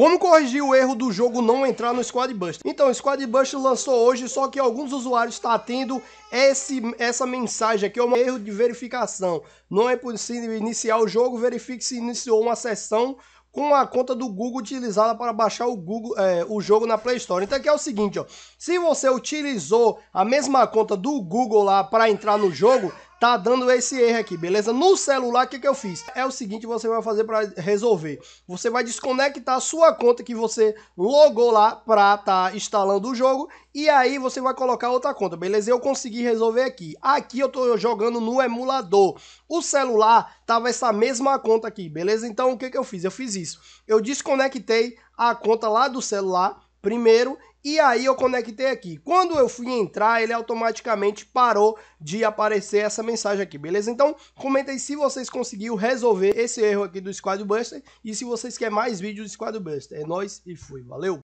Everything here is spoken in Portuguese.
Como corrigir o erro do jogo não entrar no Squad Bust? Então, o Squad Bust lançou hoje, só que alguns usuários estão tá tendo esse, essa mensagem aqui, é um erro de verificação. Não é possível iniciar o jogo, verifique se iniciou uma sessão com a conta do Google utilizada para baixar o, Google, é, o jogo na Play Store. Então aqui é o seguinte, ó, se você utilizou a mesma conta do Google lá para entrar no jogo, tá dando esse erro aqui, beleza? No celular, o que, que eu fiz? É o seguinte, você vai fazer para resolver. Você vai desconectar a sua conta que você logou lá para tá instalando o jogo e aí você vai colocar outra conta, beleza? Eu consegui resolver aqui. Aqui eu tô jogando no emulador. O celular tava essa mesma conta aqui, beleza? Então o que, que eu fiz? Eu fiz isso. Eu desconectei a conta lá do celular primeiro e aí eu conectei aqui. Quando eu fui entrar, ele automaticamente parou de aparecer essa mensagem aqui, beleza? Então, comenta aí se vocês conseguiram resolver esse erro aqui do Squad Buster e se vocês querem mais vídeos do Squad Buster. É nóis e fui, valeu!